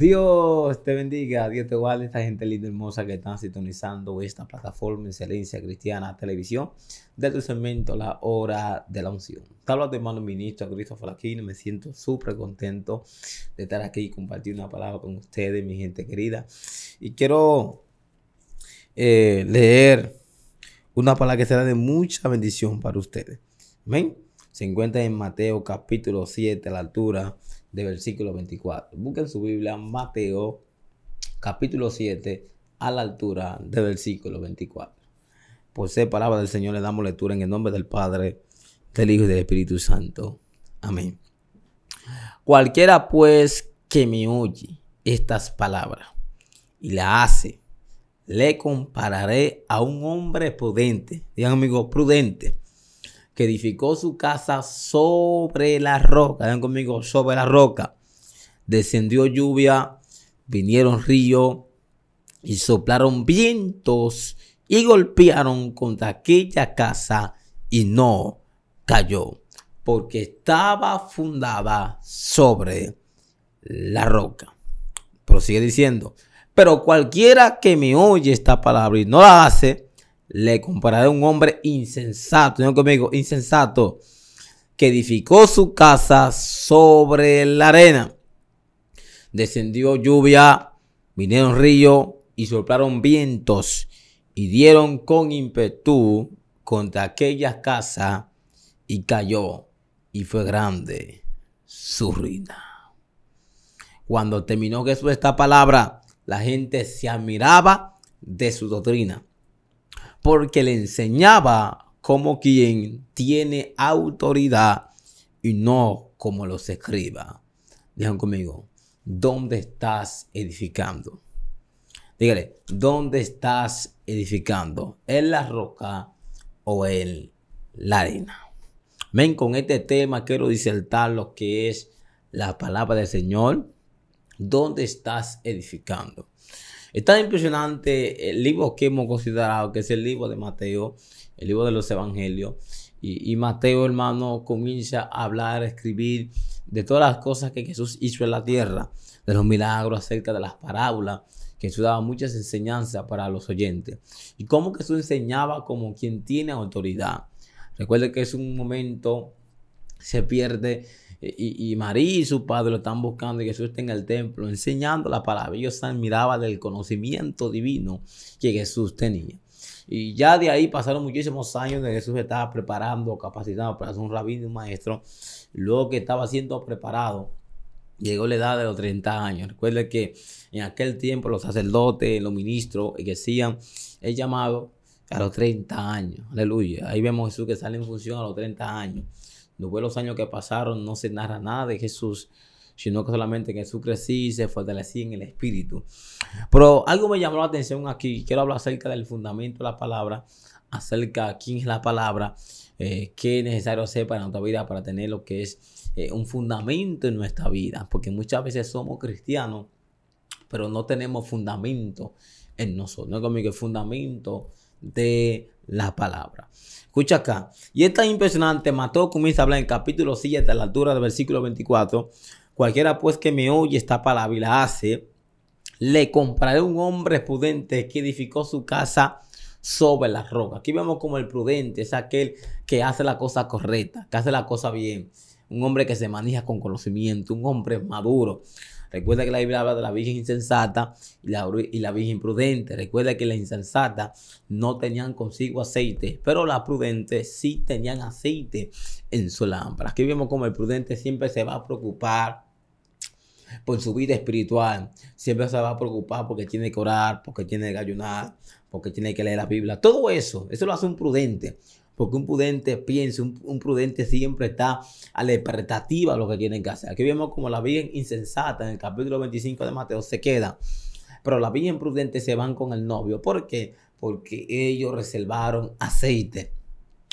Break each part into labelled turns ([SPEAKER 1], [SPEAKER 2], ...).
[SPEAKER 1] Dios te bendiga, Dios te guarde, esta gente linda y hermosa que están sintonizando esta plataforma Excelencia Cristiana Televisión de tu segmento La Hora de la Unción. Saludos hablo de hermano ministro Christopher Aquino, me siento súper contento de estar aquí y compartir una palabra con ustedes, mi gente querida. Y quiero eh, leer una palabra que será de mucha bendición para ustedes. Amén. Se encuentra en Mateo capítulo 7, a la altura de versículo 24. Busquen su Biblia, Mateo, capítulo 7, a la altura de versículo 24. Por ser palabra del Señor, le damos lectura en el nombre del Padre, del Hijo y del Espíritu Santo. Amén. Cualquiera pues que me oye estas palabras y la hace, le compararé a un hombre prudente. Digan amigo, prudente que edificó su casa sobre la roca. ven conmigo, sobre la roca. Descendió lluvia, vinieron ríos y soplaron vientos y golpearon contra aquella casa y no cayó, porque estaba fundada sobre la roca. Prosigue diciendo, pero cualquiera que me oye esta palabra y no la hace, le compararé a un hombre insensato, tengo conmigo, insensato, que edificó su casa sobre la arena. Descendió lluvia, vinieron ríos y soplaron vientos y dieron con ímpetu contra aquella casa y cayó y fue grande su ruina. Cuando terminó Jesús esta palabra, la gente se admiraba de su doctrina porque le enseñaba como quien tiene autoridad y no como los escriba. Digan conmigo, ¿dónde estás edificando? Dígale, ¿dónde estás edificando? ¿En la roca o en la arena? Ven, con este tema quiero disertar lo que es la palabra del Señor. ¿Dónde estás edificando? Está impresionante el libro que hemos considerado, que es el libro de Mateo, el libro de los Evangelios. Y, Mateo, hermano, comienza a hablar, a escribir de todas las cosas que Jesús hizo en la tierra, de los milagros acerca de las parábolas, que Jesús daba muchas enseñanzas para los oyentes. Y cómo Jesús enseñaba como quien tiene autoridad. Recuerde que es un momento, se pierde y, María y su padre lo están buscando y Jesús está en el templo enseñando la palabra. Ellos miraba del conocimiento divino que Jesús tenía. Y ya de ahí pasaron muchísimos años de Jesús estaba preparando, capacitando para ser un rabino, un maestro. Luego que estaba siendo preparado, llegó la edad de los 30 años. recuerde que en aquel tiempo los sacerdotes, los ministros que es el llamado a los 30 años. Aleluya. Ahí vemos a Jesús que sale en función a los 30 años. Después de los años que pasaron, no se narra nada de Jesús, sino que solamente Jesús crecí y se fortalecía en el espíritu. Pero algo me llamó la atención aquí. Quiero hablar acerca del fundamento de la palabra, acerca de quién es la palabra, eh, qué es necesario hacer para nuestra vida, para tener lo que es eh, un fundamento en nuestra vida. Porque muchas veces somos cristianos, pero no tenemos fundamento en nosotros. No es como el fundamento de la palabra. Escucha acá. Y es tan impresionante, mató comienza a hablar en capítulo 7, a la altura del versículo 24. Cualquiera pues que me oye esta palabra y la hace, le compraré un hombre prudente que edificó su casa sobre la roca. Aquí vemos como el prudente es aquel que hace la cosa correcta, que hace la cosa bien. Un hombre que se maneja con conocimiento, un hombre maduro. Recuerda que la Biblia habla de la virgen insensata y la, virgen prudente. Recuerda que las insensata no tenían consigo aceite, pero las prudentes sí tenían aceite en su lámpara. Aquí vemos como el prudente siempre se va a preocupar por su vida espiritual. Siempre se va a preocupar porque tiene que orar, porque tiene que ayunar, porque tiene que leer la Biblia. Todo eso, eso lo hace un prudente porque un prudente piensa, un, prudente siempre está a la expectativa lo que tienen que hacer. Aquí vemos como la bien insensata en el capítulo 25 de Mateo se queda, pero la bien prudente se van con el novio. ¿Por qué? Porque ellos reservaron aceite.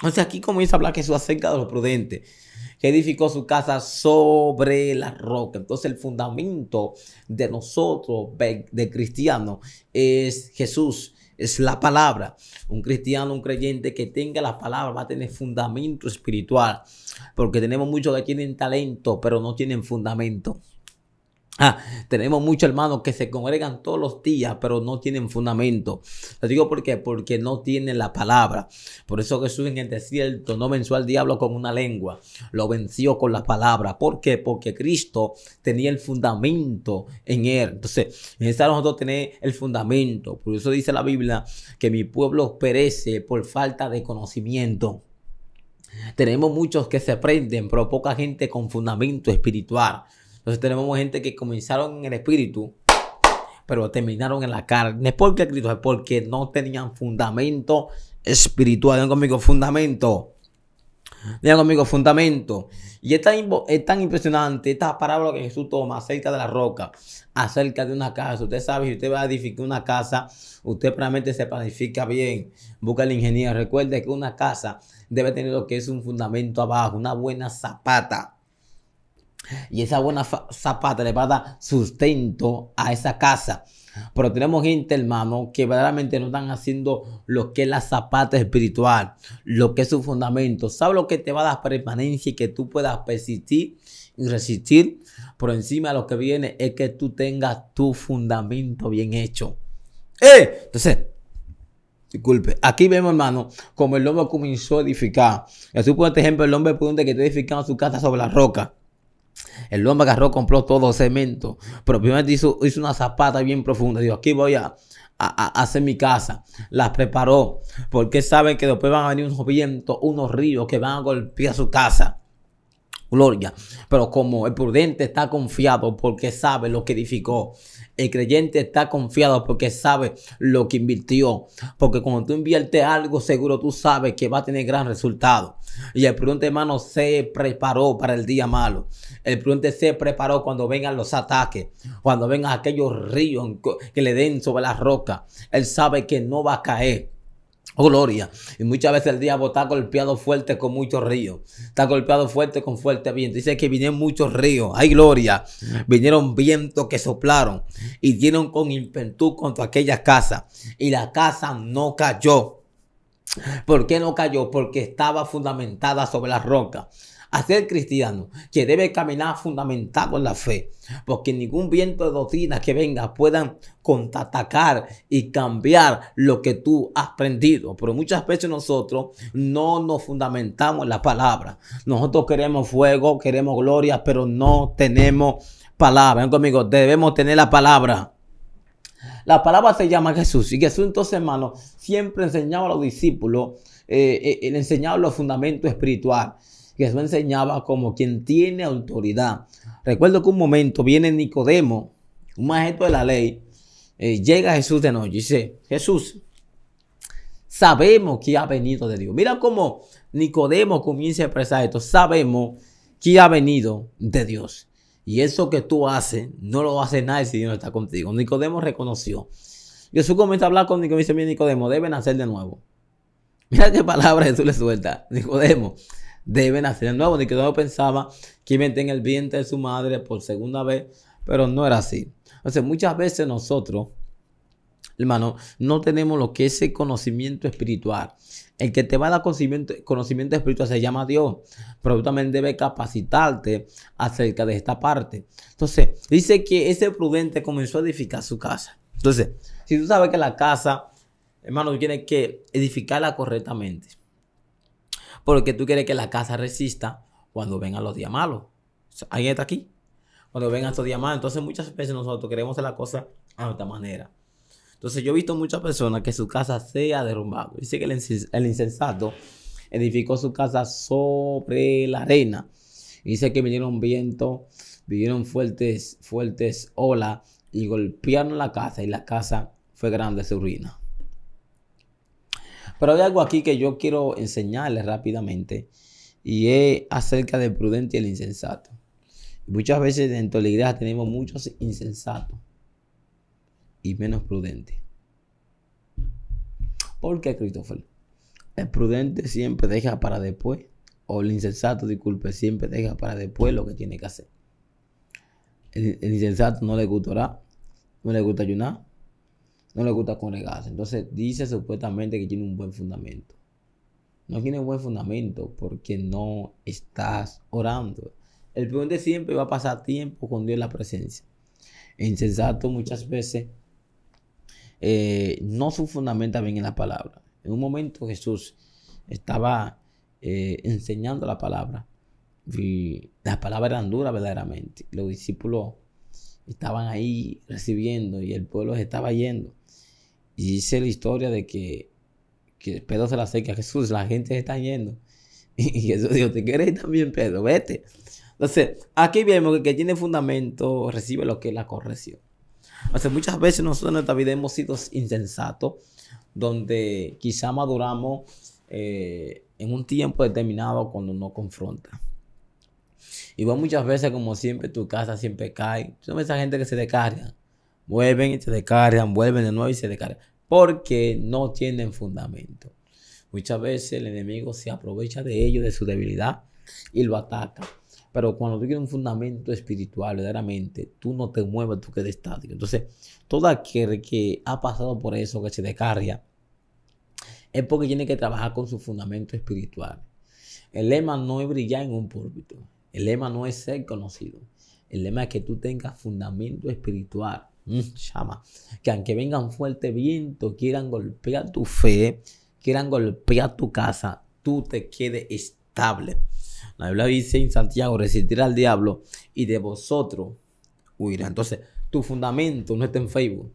[SPEAKER 1] O sea, aquí comienza a hablar Jesús acerca de los prudente, que edificó su casa sobre la roca. Entonces, el fundamento de nosotros, de cristianos, es Jesús es la palabra. Un cristiano, un creyente que tenga la palabra va a tener fundamento espiritual, porque tenemos muchos que tienen talento, pero no tienen fundamento. Ah, tenemos muchos hermanos que se congregan todos los días, pero no tienen fundamento. lo digo por qué, porque no tienen la palabra. Por eso Jesús en el desierto no venció al diablo con una lengua, lo venció con la palabra. ¿Por qué? Porque Cristo tenía el fundamento en él. Entonces, necesitamos nosotros tener el fundamento. Por eso dice la Biblia que mi pueblo perece por falta de conocimiento. Tenemos muchos que se prenden, pero poca gente con fundamento espiritual. Entonces tenemos gente que comenzaron en el espíritu, pero terminaron en la carne. porque qué, Cristo? Porque no tenían fundamento espiritual. Díganme conmigo, fundamento. Díganme conmigo, fundamento. Y es tan, es tan, impresionante esta parábola que Jesús toma acerca de la roca, acerca de una casa. Usted sabe, si usted va a edificar una casa, usted realmente se planifica bien, busca el ingeniero. Recuerde que una casa debe tener lo que es un fundamento abajo, una buena zapata y esa buena zapata le va a dar sustento a esa casa. Pero tenemos gente, hermano, que verdaderamente no están haciendo lo que es la zapata espiritual, lo que es su fundamento. ¿Sabes lo que te va a dar permanencia y que tú puedas persistir y resistir? Por encima de lo que viene es que tú tengas tu fundamento bien hecho. ¡Eh! Entonces, Disculpe, aquí vemos, hermano, como el hombre comenzó a edificar. Jesús, por este ejemplo, el hombre pregunta que está edificando su casa sobre la roca. El hombre agarró, compró todo cemento. Pero primero hizo, hizo una zapata bien profunda. Dijo, aquí voy a, hacer mi casa. Las preparó. Porque sabe que después van a venir unos vientos, unos ríos que van a golpear su casa. Gloria. Pero como el prudente está confiado porque sabe lo que edificó. El creyente está confiado porque sabe lo que invirtió. Porque cuando tú inviertes algo, seguro tú sabes que va a tener gran resultado. Y el prudente hermano se preparó para el día malo. El prudente se preparó cuando vengan los ataques, cuando vengan aquellos ríos que le den sobre la roca. Él sabe que no va a caer Oh, gloria. Y muchas veces el diablo está golpeado fuerte con muchos ríos. Está golpeado fuerte con fuerte viento. Dice que vinieron muchos ríos. Hay gloria. Vinieron vientos que soplaron y dieron con impetu contra aquellas casas Y la casa no cayó. ¿Por qué no cayó? Porque estaba fundamentada sobre la roca a ser cristiano, que debe caminar fundamentado en la fe, porque ningún viento de doctrina que venga pueda contraatacar y cambiar lo que tú has aprendido. Pero muchas veces nosotros no nos fundamentamos en la palabra. Nosotros queremos fuego, queremos gloria, pero no tenemos palabra. Ven conmigo, debemos tener la palabra. La palabra se llama Jesús. Y Jesús entonces, hermano, siempre enseñaba a los discípulos, eh, eh enseñaba los fundamentos espirituales. Jesús enseñaba como quien tiene autoridad. Recuerdo que un momento viene Nicodemo, un maestro de la ley, eh, llega Jesús de noche y dice, Jesús, sabemos que ha venido de Dios. Mira cómo Nicodemo comienza a expresar esto. Sabemos que ha venido de Dios. Y eso que tú haces, no lo hace nadie si Dios no está contigo. Nicodemo reconoció. Jesús comienza a hablar con Nicodemo y dice, mira Nicodemo, deben nacer de nuevo. Mira qué palabra Jesús le suelta. Nicodemo, deben hacer de nuevo. no pensaba que iba el vientre de su madre por segunda vez, pero no era así. Entonces, muchas veces nosotros, hermano, no tenemos lo que es el conocimiento espiritual. El que te va a dar conocimiento, conocimiento espiritual se llama Dios, pero tú también debe capacitarte acerca de esta parte. Entonces, dice que ese prudente comenzó a edificar su casa. Entonces, si tú sabes que la casa, hermano, tienes que edificarla correctamente. Porque tú quieres que la casa resista cuando vengan los días malos. ¿Alguien está aquí? Cuando vengan estos días malos. Entonces muchas veces nosotros queremos hacer la cosa de otra manera. Entonces yo he visto muchas personas que su casa sea ha derrumbado. Dice que el, insensato edificó su casa sobre la arena. Dice que vinieron vientos, vinieron fuertes, fuertes olas y golpearon la casa y la casa fue grande su ruina. Pero hay algo aquí que yo quiero enseñarles rápidamente y es acerca del prudente y el insensato. Muchas veces dentro de la iglesia tenemos muchos insensatos y menos prudentes. ¿Por qué, Christopher? El prudente siempre deja para después, o el insensato, disculpe, siempre deja para después lo que tiene que hacer. El, insensato no le gustará, no le gusta ayunar, no le gusta con congregarse. Entonces dice supuestamente que tiene un buen fundamento. No tiene un buen fundamento porque no estás orando. El peón de siempre va a pasar tiempo con Dios en la presencia. insensato muchas veces eh, no su fundamenta bien en la palabra. En un momento Jesús estaba eh, enseñando la palabra y las palabras eran duras verdaderamente. Los discípulos estaban ahí recibiendo y el pueblo estaba yendo. Y hice la historia de que, que Pedro se la acerca a Jesús, la gente se está yendo. Y Jesús dijo, ¿te quieres también, Pedro? Vete. Entonces, aquí vemos que el tiene fundamento recibe lo que es la corrección. Entonces, muchas veces nosotros en nuestra vida hemos sido insensatos, donde quizá maduramos eh, en un tiempo determinado cuando no confronta. Y muchas veces, como siempre, tu casa siempre cae. Son esa gente que se descarga. Vuelven y se descargan, vuelven de nuevo y se descargan. Porque no tienen fundamento. Muchas veces el enemigo se aprovecha de ellos, de su debilidad, y lo ataca. Pero cuando tú tienes un fundamento espiritual, verdaderamente, tú no te mueves, tú quedas estático. Entonces, todo aquel que ha pasado por eso, que se descarga, es porque tiene que trabajar con su fundamento espiritual. El lema no es brillar en un púlpito. El lema no es ser conocido. El lema es que tú tengas fundamento espiritual. Mm, chama, que aunque vengan fuerte viento, quieran golpear tu fe, quieran golpear tu casa, tú te quedes estable. La Biblia dice en Santiago, resistir al diablo y de vosotros huirá. Entonces, tu fundamento no está en Facebook.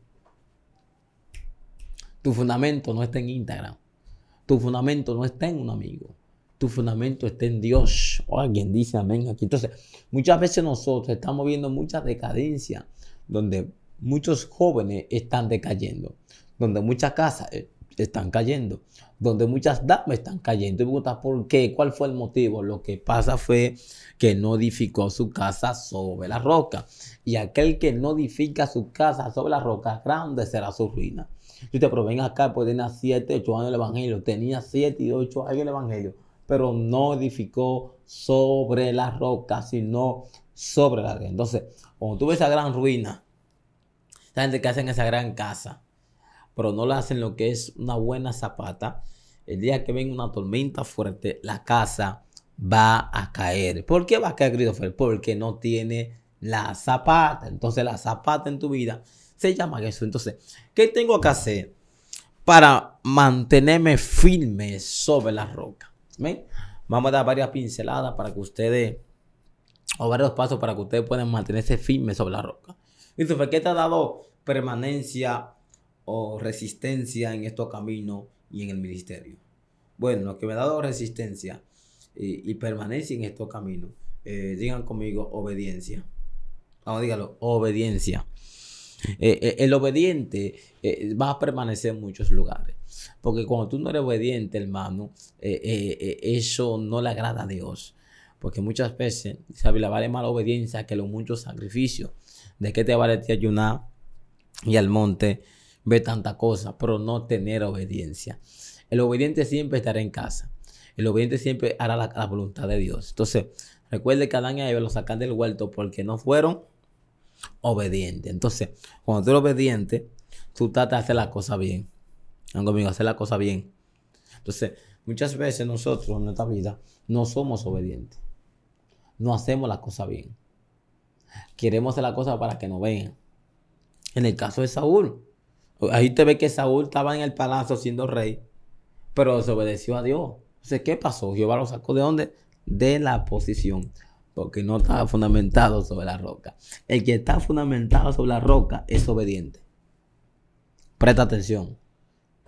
[SPEAKER 1] Tu fundamento no está en Instagram. Tu fundamento no está en un amigo. Tu fundamento está en Dios. O oh, alguien dice amén aquí. Entonces, muchas veces nosotros estamos viendo muchas decadencias donde muchos jóvenes están decayendo, donde muchas casas eh, están cayendo, donde muchas damas están cayendo. Y gusta por qué, cuál fue el motivo. Lo que pasa fue que no edificó su casa sobre la roca. Y aquel que no edifica su casa sobre la roca, grande será su ruina. Si te provenga acá, pues tenía 7, 8 años el Evangelio, tenía 7 y 8 años el Evangelio, pero no edificó sobre la roca, sino sobre la arena. Entonces, cuando tú ves esa gran ruina, esa gente que hacen esa gran casa, pero no le hacen lo que es una buena zapata. El día que venga una tormenta fuerte, la casa va a caer. ¿Por qué va a caer Christopher? Porque no tiene la zapata. Entonces la zapata en tu vida se llama eso. Entonces, ¿qué tengo que hacer para mantenerme firme sobre la roca? ¿Ven? Vamos a dar varias pinceladas para que ustedes, o varios pasos para que ustedes puedan mantenerse firme sobre la roca. ¿qué te ha dado permanencia o resistencia en estos caminos y en el ministerio? Bueno, lo que me ha dado resistencia y, eh, y permanencia en estos caminos, eh, digan conmigo obediencia. Vamos, dígalo, obediencia. Eh, el obediente va a permanecer en muchos lugares. Porque cuando tú no eres obediente, hermano, eso no le agrada a Dios. Porque muchas veces la La vale mala obediencia que los muchos sacrificios. ¿De qué te vale ayunar y al monte ver tanta cosa, pero no tener obediencia? El obediente siempre estará en casa. El obediente siempre hará la, voluntad de Dios. Entonces, recuerde que Adán y Eva lo sacan del huerto porque no fueron obedientes. Entonces, cuando tú eres obediente, tú tratas de hacer las cosas bien. conmigo, hacer la cosa bien. Entonces, muchas veces nosotros en nuestra vida no somos obedientes. No hacemos las cosas bien. Queremos hacer la cosa para que nos vean. En el caso de Saúl, ahí te ve que Saúl estaba en el palacio siendo rey, pero desobedeció a Dios. Entonces, ¿qué pasó? Jehová lo sacó de dónde? De la posición, porque no estaba fundamentado sobre la roca. El que está fundamentado sobre la roca es obediente. Presta atención.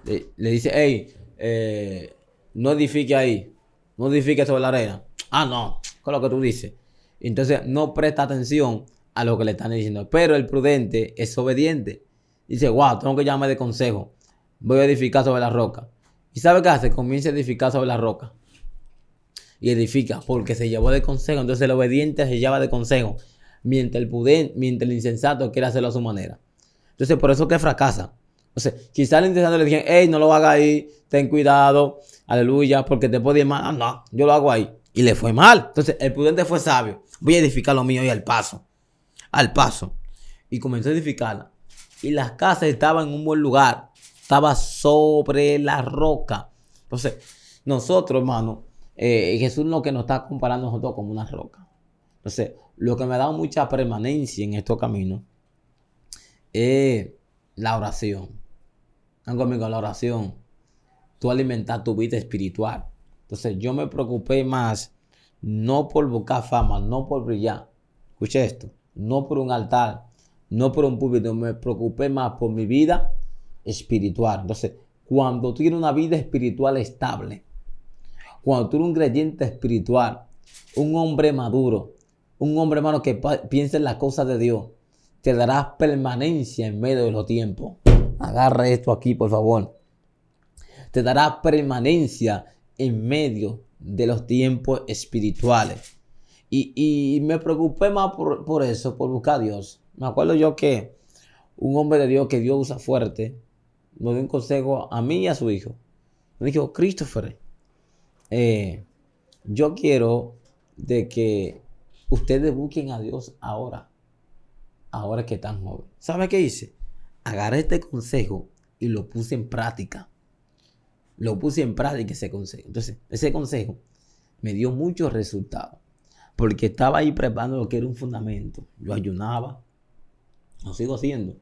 [SPEAKER 1] Le dice, hey, eh, no edifique ahí, no edifique sobre la arena. Ah, no, con lo que tú dices. Entonces no presta atención a lo que le están diciendo. Pero el prudente es obediente. Dice, wow, tengo que llamar de consejo. Voy a edificar sobre la roca. ¿Y sabe qué hace? Comienza a edificar sobre la roca. Y edifica porque se llevó de consejo. Entonces el obediente se lleva de consejo. Mientras el, prudente, mientras el insensato quiere hacerlo a su manera. Entonces por eso que fracasa. O sea, quizás el insensato le diga, hey, no lo haga ahí, ten cuidado, aleluya, porque te puede ir mal. Ah, no, yo lo hago ahí. Y le fue mal. Entonces el prudente fue sabio. Voy a edificar lo mío y al paso. Al paso. Y comenzó a edificarla. Y las casas estaban en un buen lugar. Estaba sobre la roca. Entonces, nosotros, hermano, eh, Jesús lo que nos está comparando nosotros como una roca. Entonces, lo que me ha dado mucha permanencia en estos caminos es la oración. Están conmigo la oración. Tú alimentas tu vida espiritual. Entonces, yo me preocupé más no por buscar fama, no por brillar. Escucha esto, no por un altar, no por un público. me preocupé más por mi vida espiritual. Entonces, cuando tú tienes una vida espiritual estable, cuando tú eres un creyente espiritual, un hombre maduro, un hombre hermano que piensa en las cosas de Dios, te darás permanencia en medio de los tiempos. Agarra esto aquí, por favor. Te dará permanencia en medio de los tiempos espirituales. Y, me preocupé más por, eso, por buscar a Dios. Me acuerdo yo que un hombre de Dios que Dios usa fuerte, me dio un consejo a mí y a su hijo. Me dijo, Christopher, eh, yo quiero de que ustedes busquen a Dios ahora, ahora que están jóvenes. ¿Sabe qué hice? Agarré este consejo y lo puse en práctica lo puse en práctica ese consejo. Entonces, ese consejo me dio muchos resultados, porque estaba ahí preparando lo que era un fundamento. Yo ayunaba, lo sigo haciendo,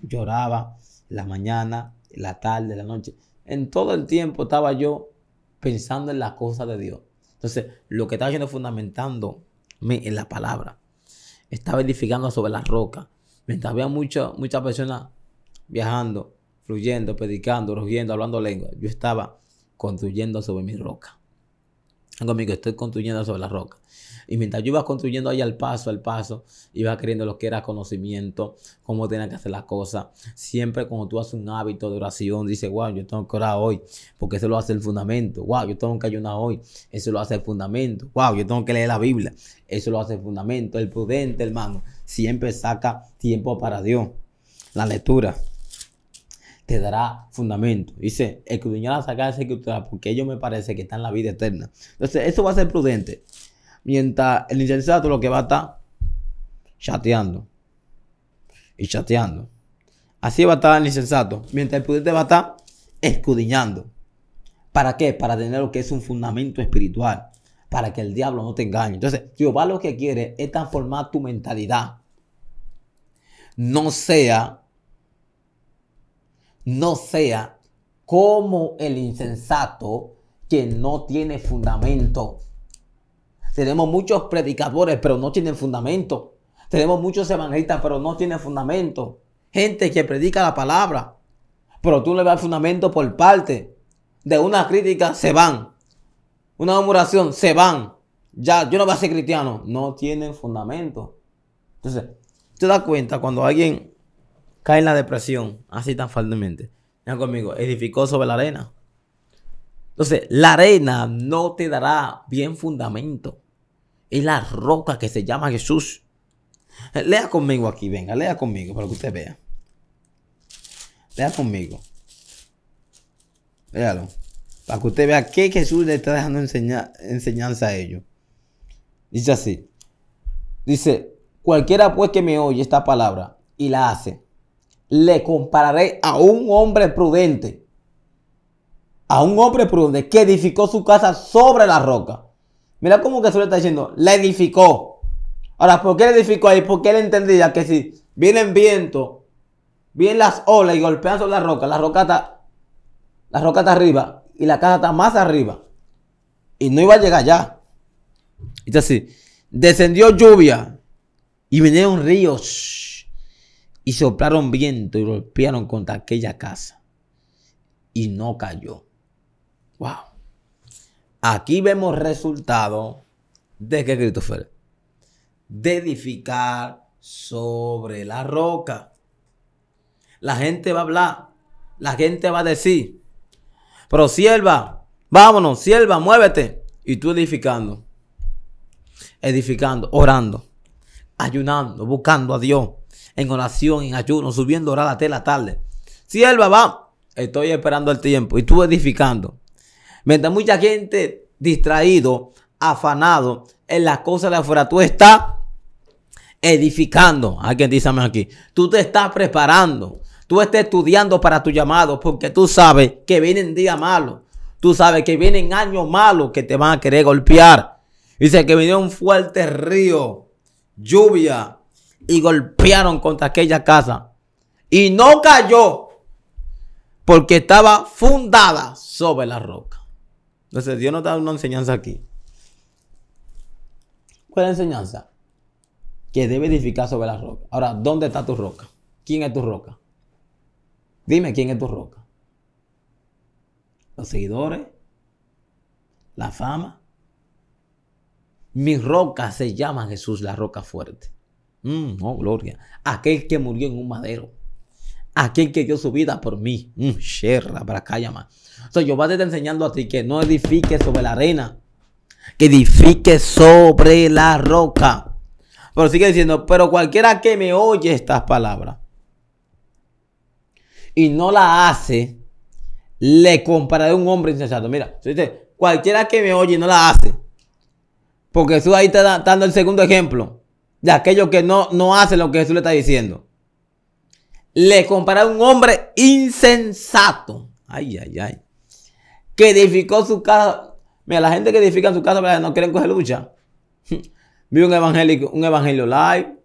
[SPEAKER 1] lloraba la mañana, la tarde, la noche. En todo el tiempo estaba yo pensando en las cosas de Dios. Entonces, lo que estaba haciendo fundamentando en la palabra. Estaba edificando sobre la roca. Mientras había muchas personas viajando, fluyendo, predicando, rugiendo, hablando lengua. Yo estaba construyendo sobre mi roca. Conmigo estoy construyendo sobre la roca. Y mientras yo iba construyendo ahí al paso, al paso, iba creyendo lo que era conocimiento, cómo tenía que hacer las cosas. Siempre cuando tú haces un hábito de oración, dices, wow, yo tengo que orar hoy, porque eso lo hace el fundamento. Wow, yo tengo que ayunar hoy, eso lo hace el fundamento. Wow, yo tengo que leer la Biblia, eso lo hace el fundamento. El prudente, hermano, siempre saca tiempo para Dios. La lectura te dará fundamento. Dice, a sacar ese escritura, porque ellos me parece que están en la vida eterna. Entonces, eso va a ser prudente. Mientras el insensato lo que va a estar chateando. Y chateando. Así va a estar el insensato. Mientras el prudente va a estar Escudiñando. ¿Para qué? Para tener lo que es un fundamento espiritual. Para que el diablo no te engañe. Entonces, Jehová lo que quiere es transformar tu mentalidad. No sea no sea como el insensato que no tiene fundamento. Tenemos muchos predicadores, pero no tienen fundamento. Tenemos muchos evangelistas, pero no tienen fundamento. Gente que predica la palabra, pero tú le das fundamento por parte. De una crítica se van. Una murmuración se van. Ya, yo no voy a ser cristiano. No tienen fundamento. Entonces, te das cuenta cuando alguien cae en la depresión así tan fácilmente. Vean conmigo, edificó sobre la arena. Entonces, la arena no te dará bien fundamento. Es la roca que se llama Jesús. Lea conmigo aquí, venga, lea conmigo para que usted vea. Lea conmigo. Léalo. Para que usted vea que Jesús le está dejando enseñanza a ellos. Dice así. Dice, cualquiera pues que me oye esta palabra y la hace, le compararé a un hombre prudente. A un hombre prudente que edificó su casa sobre la roca. Mira cómo Jesús le está diciendo, la edificó. Ahora, ¿por qué la edificó ahí? Porque él entendía que si vienen viento, vienen las olas y golpean sobre la roca, la roca está, la roca está arriba y la casa está más arriba. Y no iba a llegar allá. Dice así, descendió lluvia y vinieron ríos y soplaron viento y golpearon contra aquella casa. Y no cayó. Wow. Aquí vemos resultado de que Christopher. De edificar sobre la roca. La gente va a hablar. La gente va a decir. Pero sierva, vámonos, sierva, muévete. Y tú edificando. Edificando, orando, ayunando, buscando a Dios en oración, en ayuno, subiendo orada hasta la tarde. Sierva, va, estoy esperando el tiempo y tú edificando. Mientras mucha gente distraído, afanado en las cosas de afuera, tú estás edificando. Alguien dice aquí. Tú te estás preparando. Tú estás estudiando para tu llamado porque tú sabes que vienen días malos. Tú sabes que vienen años malos que te van a querer golpear. Dice que viene un fuerte río, lluvia, y golpearon contra aquella casa. Y no cayó porque estaba fundada sobre la roca. Entonces Dios nos da una enseñanza aquí. ¿Cuál es la enseñanza? Que debe edificar sobre la roca. Ahora, ¿dónde está tu roca? ¿Quién es tu roca? Dime quién es tu roca. Los seguidores, la fama. Mi roca se llama Jesús, la roca fuerte. Mm, gloria. Aquel que murió en un madero. Aquel que dio su vida por mí. Mm, sherra, para acá llama. O sea, voy a estar enseñando a ti que no edifique sobre la arena. Que edifique sobre la roca. Pero sigue diciendo, pero cualquiera que me oye estas palabras y no la hace, le compararé a un hombre insensato. Mira, cualquiera que me oye y no la hace. Porque Jesús ahí está dando el segundo ejemplo de aquellos que no, no hacen lo que Jesús le está diciendo. Le compara a un hombre insensato. Ay, ay, ay. Que edificó su casa. Mira, la gente que edifica su casa no quieren coger lucha. Vi un evangelio, un evangelio live,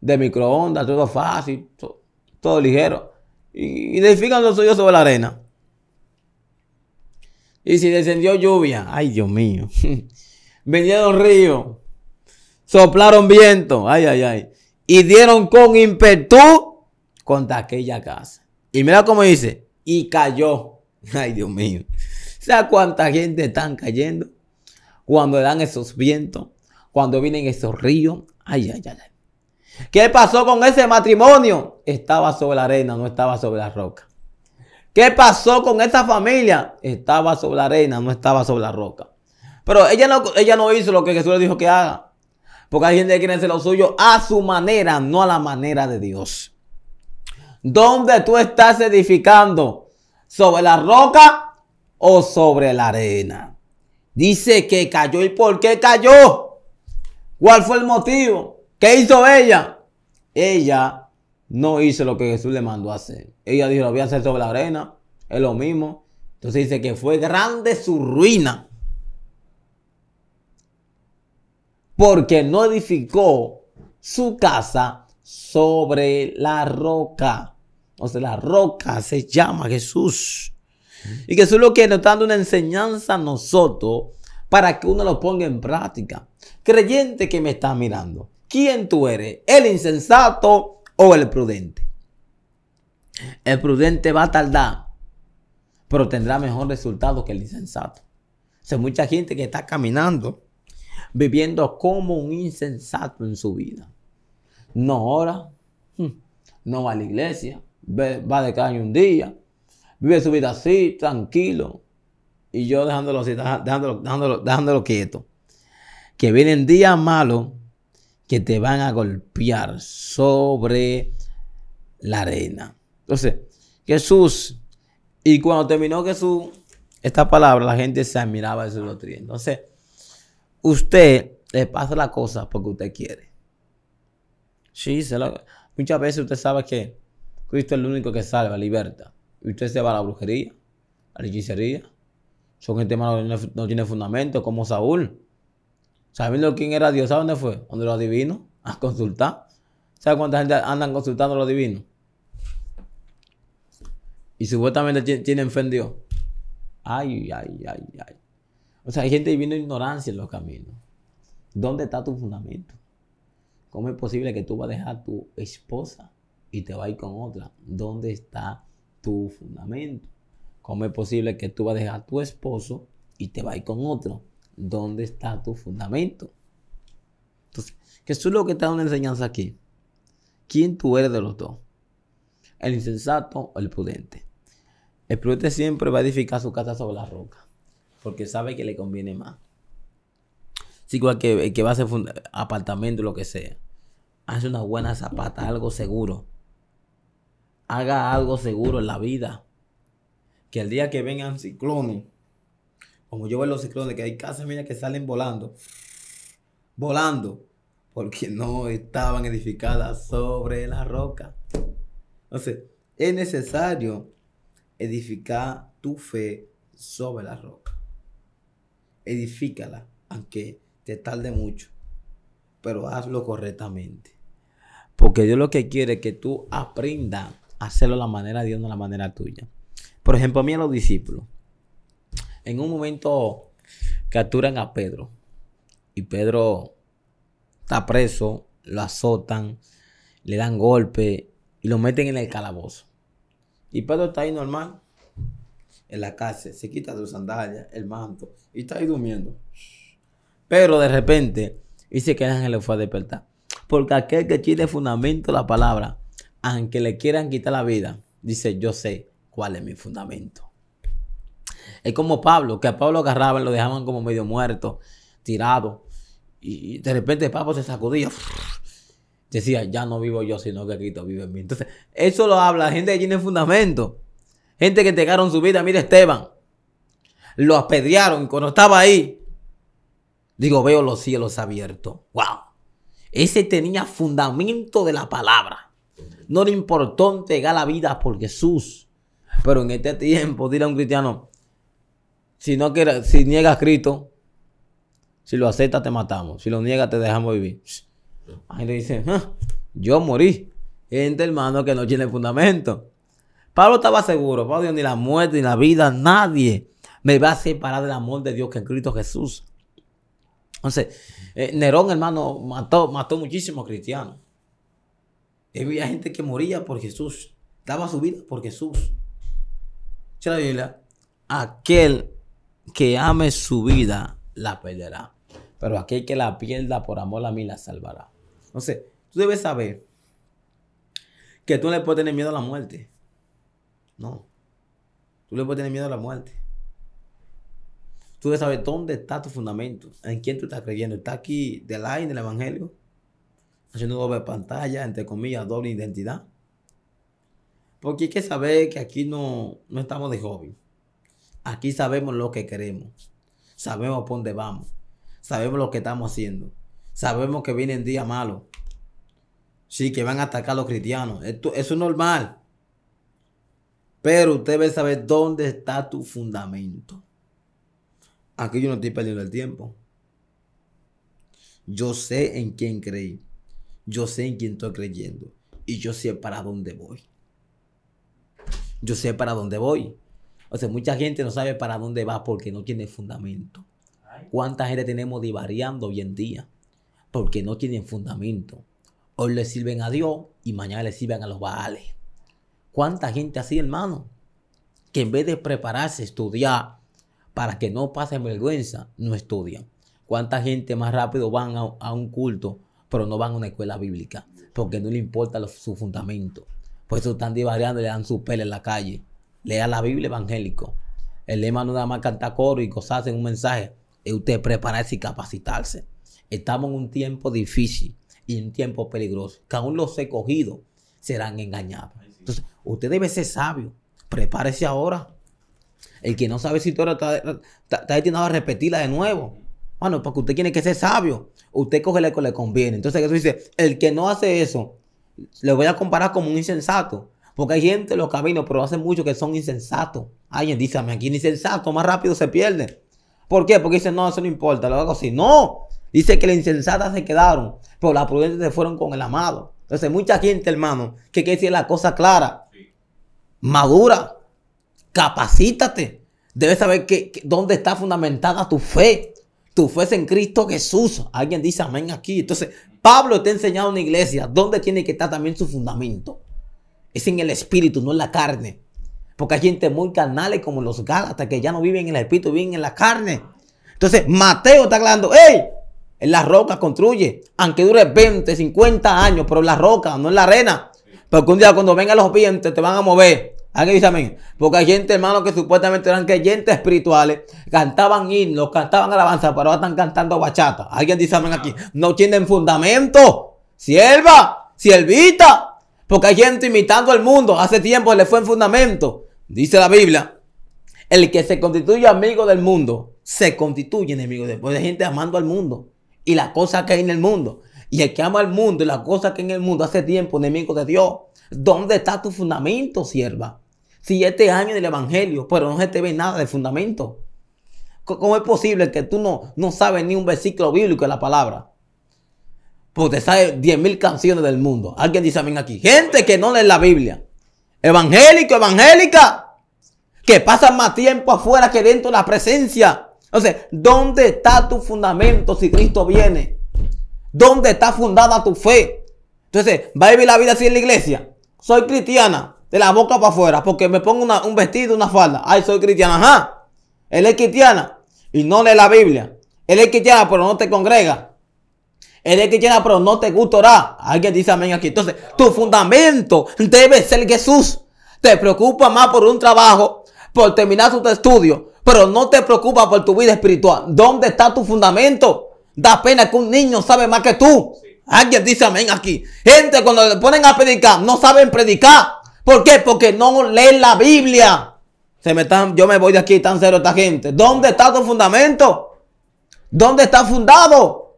[SPEAKER 1] de microondas, todo fácil, todo, ligero. Y, edifican los suyo sobre la arena. Y si descendió lluvia, ay Dios mío. Venía de un río, soplaron viento, ay, ay, ay, y dieron con impetu contra aquella casa. Y mira cómo dice, y cayó. Ay, Dios mío. sea, cuánta gente están cayendo? Cuando dan esos vientos, cuando vienen esos ríos. Ay, ay, ay. ¿Qué pasó con ese matrimonio? Estaba sobre la arena, no estaba sobre la roca. ¿Qué pasó con esa familia? Estaba sobre la arena, no estaba sobre la roca. Pero ella no, ella no hizo lo que Jesús le dijo que haga. Porque hay gente que quiere hacer lo suyo a su manera, no a la manera de Dios. ¿Dónde tú estás edificando? ¿Sobre la roca o sobre la arena? Dice que cayó. ¿Y por qué cayó? ¿Cuál fue el motivo? ¿Qué hizo ella? Ella no hizo lo que Jesús le mandó a hacer. Ella dijo, lo voy a hacer sobre la arena. Es lo mismo. Entonces dice que fue grande su ruina. porque no edificó su casa sobre la roca. O sea, la roca se llama Jesús. Y Jesús lo que nos está dando una enseñanza a nosotros para que uno lo ponga en práctica. Creyente que me está mirando, ¿quién tú eres? ¿El insensato o el prudente? El prudente va a tardar, pero tendrá mejor resultado que el insensato. O sea, mucha gente que está caminando viviendo como un insensato en su vida. No ora, hmm, no va a la iglesia, va de caño un día, vive su vida así, tranquilo. Y yo dejándolo así, dejándolo, dejándolo, dejándolo quieto. Que vienen días malos que te van a golpear sobre la arena. Entonces, Jesús, y cuando terminó Jesús, esta palabra, la gente se admiraba de su doctrina. Entonces, usted le pasa la cosa porque usted quiere. Sí, muchas veces usted sabe que Cristo es el único que salva, liberta. Y usted se va a la brujería, a la hechicería. Son gente no, tiene fundamento, como Saúl. Sabiendo quién era Dios, ¿sabe dónde fue? ¿Dónde lo adivino, a consultar. ¿Sabe cuánta gente andan consultando lo divino? Y supuestamente tienen fe en Dios. Ay, ay, ay, ay. O sea, hay gente viviendo ignorancia en los caminos. ¿Dónde está tu fundamento? ¿Cómo es posible que tú vas a dejar a tu esposa y te vas a ir con otra? ¿Dónde está tu fundamento? ¿Cómo es posible que tú vas a dejar a tu esposo y te vas a ir con otro? ¿Dónde está tu fundamento? Entonces, es lo que está dando una enseñanza aquí. ¿Quién tú eres de los dos? ¿El insensato o el prudente? El prudente siempre va a edificar su casa sobre la roca porque sabe que le conviene más. Si que, eh, que va a hacer apartamento, lo que sea, hace una buena zapata, algo seguro. Haga algo seguro en la vida. Que el día que vengan ciclones, como yo veo los ciclones, que hay casas, mías que salen volando, volando, porque no estaban edificadas sobre la roca. Entonces, es necesario edificar tu fe sobre la roca edifícala, aunque te tarde mucho, pero hazlo correctamente. Porque Dios lo que quiere es que tú aprendas a hacerlo de la manera de Dios, no de la manera tuya. Por ejemplo, a mí los discípulos, en un momento capturan a Pedro y Pedro está preso, lo azotan, le dan golpe y lo meten en el calabozo. Y Pedro está ahí normal, en la cárcel, se quita sus sandalias, el manto, y está ahí durmiendo. Pero de repente dice que el ángel le fue a despertar. Porque aquel que tiene fundamento la palabra, aunque le quieran quitar la vida, dice, yo sé cuál es mi fundamento. Es como Pablo, que a Pablo agarraban, lo dejaban como medio muerto, tirado. Y de repente Pablo se sacudía. Decía, ya no vivo yo, sino que Cristo vive en mí. Entonces, eso lo habla la gente que tiene fundamento. Gente que entregaron su vida. mire Esteban. Lo apedrearon cuando estaba ahí. Digo, veo los cielos abiertos. ¡Wow! Ese tenía fundamento de la palabra. No le importó entregar la vida por Jesús. Pero en este tiempo, dile a un cristiano, si, no si niegas Cristo, si lo aceptas te matamos, si lo niegas te dejamos vivir. Ahí le dicen, ah, yo morí. Gente, hermano, que no tiene fundamento. Pablo estaba seguro, Pablo ni la muerte, ni la vida, nadie me va a separar del amor de Dios que es Cristo Jesús. Entonces, eh, Nerón, hermano, mató, mató muchísimos cristianos. había gente que moría por Jesús, daba su vida por Jesús. aquel que ame su vida la perderá, pero aquel que la pierda por amor a mí la salvará. Entonces, tú debes saber que tú no le puedes tener miedo a la muerte. No. Tú le puedes tener miedo a la muerte. Tú debes saber dónde está tu fundamento, en quién tú estás creyendo. Está aquí del en del Evangelio, haciendo doble pantalla, entre comillas, doble identidad. Porque hay que saber que aquí no, no estamos de hobby. Aquí sabemos lo que queremos. Sabemos por dónde vamos. Sabemos lo que estamos haciendo. Sabemos que vienen días malos. Sí, que van a atacar a los cristianos. Esto, eso es normal. Pero usted debe saber dónde está tu fundamento. Aquí yo no estoy perdiendo el tiempo. Yo sé en quién creí. Yo sé en quién estoy creyendo. Y yo sé para dónde voy. Yo sé para dónde voy. O sea, mucha gente no sabe para dónde va porque no tiene fundamento. ¿Cuánta gente tenemos divariando hoy en día? Porque no tienen fundamento. Hoy le sirven a Dios y mañana le sirven a los baales. ¿Cuánta gente así, hermano? Que en vez de prepararse, estudiar, para que no pasen vergüenza, no estudian. ¿Cuánta gente más rápido van a, un culto, pero no van a una escuela bíblica? Porque no le importa su fundamento. Por eso están divariando y le dan su pelo en la calle. Lea la Biblia evangélico. El lema no da más cantar coro y cosas en un mensaje. Es usted prepararse y capacitarse. Estamos en un tiempo difícil y un tiempo peligroso. Que aún los escogidos serán engañados. Entonces, usted debe ser sabio. Prepárese ahora. El que no sabe si todo está, destinado a repetirla de nuevo. Bueno, porque usted tiene que ser sabio. Usted coge lo que le conviene. Entonces, eso dice, el que no hace eso, le voy a comparar como un insensato. Porque hay gente en los caminos, pero hace mucho que son insensatos. Alguien dice, aquí insensato, más rápido se pierde. ¿Por qué? Porque dice no, eso no importa, lo hago así. No, dice que la insensatas se quedaron, pero la prudentes se fueron con el amado. Entonces, mucha gente, hermano, que quiere decir la cosa clara. Madura. Capacítate. Debes saber que, dónde está fundamentada tu fe. Tu fe es en Cristo Jesús. Alguien dice amén aquí. Entonces, Pablo te ha enseñado una iglesia dónde tiene que estar también su fundamento. Es en el espíritu, no en la carne. Porque hay gente muy canales como los gálatas que ya no viven en el espíritu, viven en la carne. Entonces, Mateo está hablando, ¡Ey! En la roca construye, aunque dure 20, 50 años, pero en la roca, no en la arena. Porque un día cuando vengan los vientos te van a mover. Alguien dice amén. Porque hay gente, hermano, que supuestamente eran creyentes espirituales, cantaban himnos, cantaban alabanza, pero ahora están cantando bachata. Alguien dice amén aquí. No tienen fundamento. Sierva, siervita. Porque hay gente imitando al mundo. Hace tiempo le fue en fundamento. Dice la Biblia. El que se constituye amigo del mundo, se constituye enemigo Después mundo. Hay gente amando al mundo y las cosas que hay en el mundo. Y el que ama el mundo y las cosas que hay en el mundo hace tiempo, enemigo de Dios. ¿Dónde está tu fundamento, sierva? Si este año del Evangelio, pero no se te ve nada de fundamento. ¿Cómo es posible que tú no, no sabes ni un versículo bíblico de la palabra? Porque sabes mil canciones del mundo. Alguien dice ven aquí. Gente que no lee la Biblia. Evangélico, evangélica. Que pasan más tiempo afuera que dentro de la presencia. Entonces, ¿dónde está tu fundamento si Cristo viene? ¿Dónde está fundada tu fe? Entonces, ¿va a vivir la vida así en la iglesia? Soy cristiana, de la boca para afuera, porque me pongo un vestido, una falda. Ay, soy cristiana, ajá. Él es cristiana y no lee la Biblia. Él es cristiana, pero no te congrega. Él es cristiana, pero no te gusta orar. Alguien dice amén aquí. Entonces, tu fundamento debe ser Jesús. Te preocupa más por un trabajo, por terminar tus estudios, pero no te preocupas por tu vida espiritual. ¿Dónde está tu fundamento? Da pena que un niño sabe más que tú. Alguien dice amén aquí. Gente cuando le ponen a predicar, no saben predicar. ¿Por qué? Porque no leen la Biblia. Se me están, yo me voy de aquí tan cero esta gente. ¿Dónde está tu fundamento? ¿Dónde está fundado?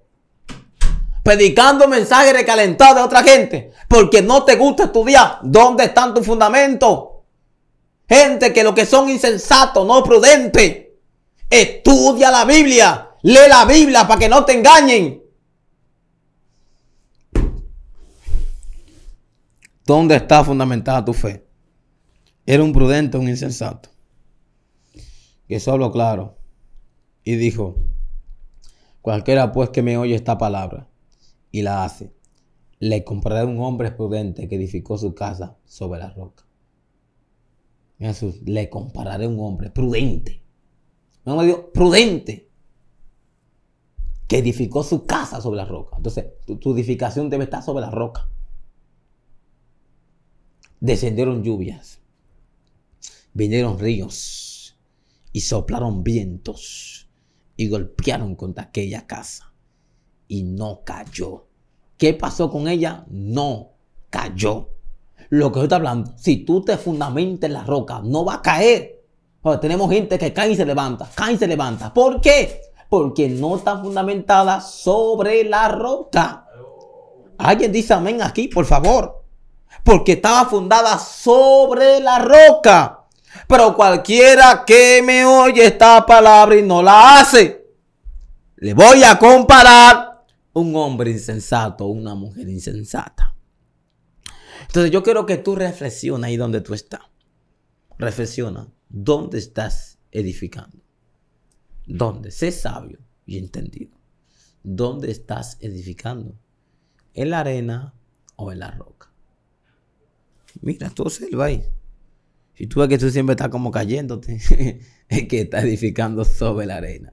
[SPEAKER 1] Predicando mensajes recalentados de otra gente. Porque no te gusta estudiar. ¿Dónde están tus fundamentos? Gente que lo que son insensatos, no prudentes. Estudia la Biblia. Lee la Biblia para que no te engañen. ¿Dónde está fundamentada tu fe? Era un prudente, un insensato. Que eso habló claro. Y dijo, cualquiera pues que me oye esta palabra y la hace, le compraré a un hombre prudente que edificó su casa sobre la roca. Jesús, le compararé a un hombre prudente. prudente. Que edificó su casa sobre la roca. Entonces, tu, tu edificación debe estar sobre la roca. Descendieron lluvias. Vinieron ríos. Y soplaron vientos. Y golpearon contra aquella casa. Y no cayó. ¿Qué pasó con ella? No cayó lo que yo estoy hablando. Si tú te fundamentas en la roca, no va a caer. Porque tenemos gente que cae y se levanta, cae y se levanta. ¿Por qué? Porque no está fundamentada sobre la roca. Alguien dice amén aquí, por favor. Porque estaba fundada sobre la roca. Pero cualquiera que me oye esta palabra y no la hace, le voy a comparar un hombre insensato, una mujer insensata. Entonces yo quiero que tú reflexiona ahí donde tú estás. Reflexiona, ¿dónde estás edificando? ¿Dónde? Sé sabio y entendido. ¿Dónde estás edificando? ¿En la arena o en la roca? Mira, tú observa ahí. Si tú ves que tú siempre estás como cayéndote, es que estás edificando sobre la arena.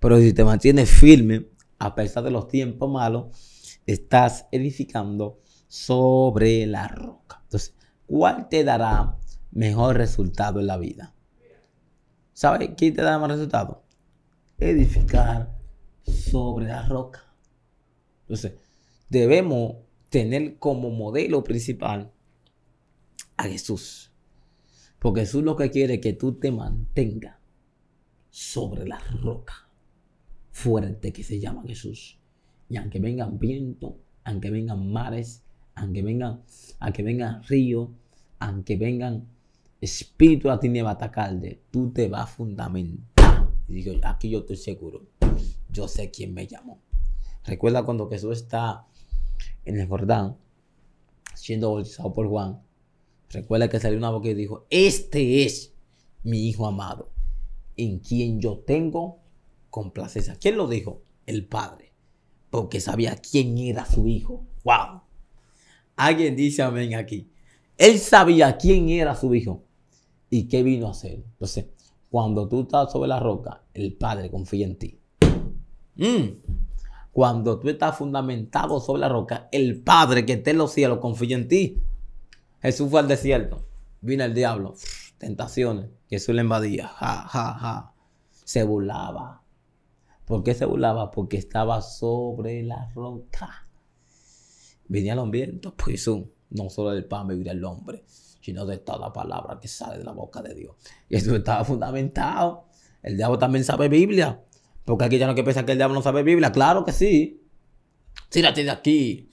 [SPEAKER 1] Pero si te mantienes firme, a pesar de los tiempos malos, estás edificando sobre la roca. Entonces, ¿cuál te dará mejor resultado en la vida? ¿Sabes qué te da más resultado? Edificar sobre la roca. Entonces, debemos tener como modelo principal a Jesús. Porque Jesús lo que quiere es que tú te mantengas sobre la roca fuerte que se llama Jesús. Y aunque vengan viento, aunque vengan mares, aunque vengan, a vengan ríos, aunque vengan espíritus a ti a tú te vas a fundamentar. Y digo, aquí yo estoy seguro. Yo sé quién me llamó. Recuerda cuando Jesús está en el Jordán, siendo bautizado por Juan. Recuerda que salió una boca y dijo, este es mi hijo amado, en quien yo tengo complacencia. ¿Quién lo dijo? El Padre, porque sabía quién era su hijo. ¡Wow! Alguien dice amén aquí. Él sabía quién era su hijo y qué vino a hacer. Entonces, cuando tú estás sobre la roca, el Padre confía en ti. Mm. Cuando tú estás fundamentado sobre la roca, el Padre que está en los cielos confía en ti. Jesús fue al desierto, vino el diablo, tentaciones, Jesús le invadía, Se burlaba. ¿Por qué se burlaba? Porque estaba sobre la roca venía el ambiente, pues no solo del pan vivirá el hombre, sino de toda palabra que sale de la boca de Dios. Y eso estaba fundamentado. El diablo también sabe Biblia. Porque aquí ya no que piensa que el diablo no sabe Biblia. Claro que sí. Tírate de aquí.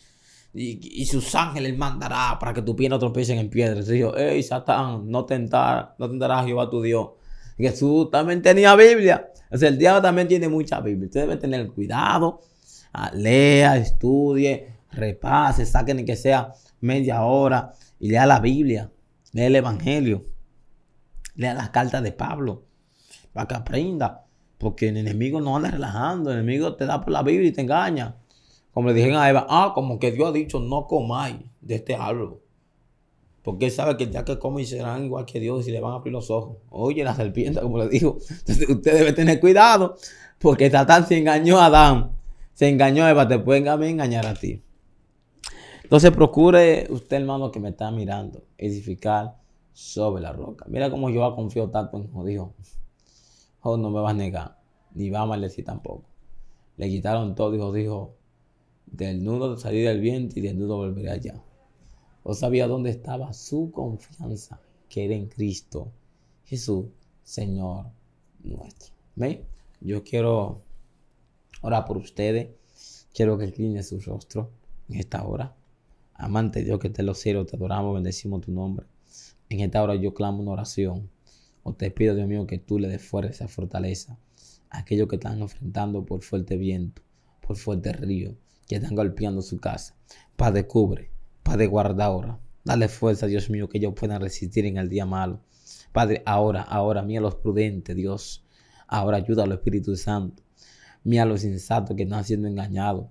[SPEAKER 1] Y, sus ángeles mandará para que tu pie no tropiecen en piedras. Y dijo, hey, Satán, no tentar, no tentarás a Jehová tu Dios. Jesús también tenía Biblia. O sea, el diablo también tiene mucha Biblia. Usted debe tener cuidado. Ah, lea, estudie, repase, saquen que sea media hora y lea la Biblia, lea el Evangelio, lea las cartas de Pablo, para que aprenda. Porque el enemigo no anda relajando, el enemigo te da por la Biblia y te engaña. Como le dijeron a Eva, ah, como que Dios ha dicho, no comáis de este árbol. Porque él sabe que ya que comen serán igual que Dios y le van a abrir los ojos. Oye, la serpiente, como le dijo usted debe tener cuidado porque Satán se engañó a Adán. Se engañó a Eva, te pueden engañar a ti. Entonces procure usted, hermano, que me está mirando, edificar sobre la roca. Mira cómo yo confío tanto en Dios. Oh, no me vas a negar, ni va a maldecir tampoco. Le quitaron todo, dijo, dijo, del nudo salir del viento y del nudo volveré allá. ¿O sabía dónde estaba su confianza, que era en Cristo, Jesús, Señor nuestro. ¿Ve? Yo quiero orar por ustedes. Quiero que incline su rostro en esta hora. Amante Dios que te los cielos, te adoramos, bendecimos tu nombre. En esta hora yo clamo una oración. O te pido, Dios mío, que tú le des fuerza, fortaleza a aquellos que están enfrentando por fuerte viento, por fuerte río, que están golpeando su casa. Padre, cubre. Padre, guarda ahora. Dale fuerza, Dios mío, que ellos puedan resistir en el día malo. Padre, ahora, ahora, a los prudentes, Dios. Ahora ayuda al Espíritu Santo. mío a los insatos que están siendo engañados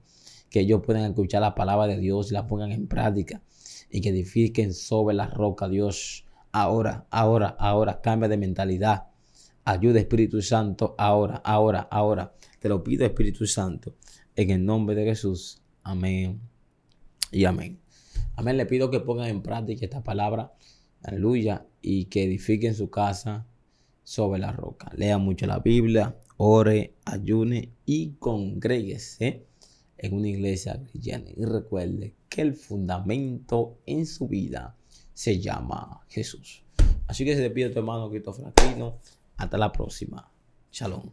[SPEAKER 1] que ellos puedan escuchar la palabra de Dios y la pongan en práctica y que edifiquen sobre la roca, Dios. Ahora, ahora, ahora, cambia de mentalidad. Ayuda Espíritu Santo, ahora, ahora, ahora. Te lo pido Espíritu Santo, en el nombre de Jesús. Amén y amén. Amén, le pido que pongan en práctica esta palabra, aleluya, y que edifiquen su casa sobre la roca. Lea mucho la Biblia, ore, ayune y congreguese en una iglesia cristiana y recuerde que el fundamento en su vida se llama Jesús. Así que se despide tu hermano Cristo Franquino. Hasta la próxima. Shalom.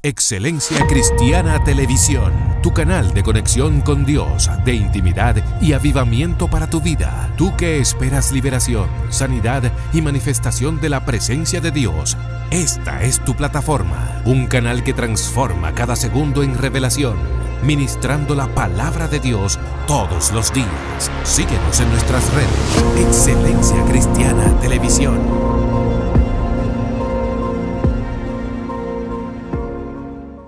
[SPEAKER 1] Excelencia Cristiana Televisión, tu canal de conexión con Dios, de intimidad y avivamiento para tu vida. Tú que esperas liberación, sanidad y manifestación de la presencia de Dios. Esta es tu plataforma, un canal que transforma cada segundo en revelación ministrando la palabra de Dios todos los días. Síguenos en nuestras redes. Excelencia Cristiana Televisión.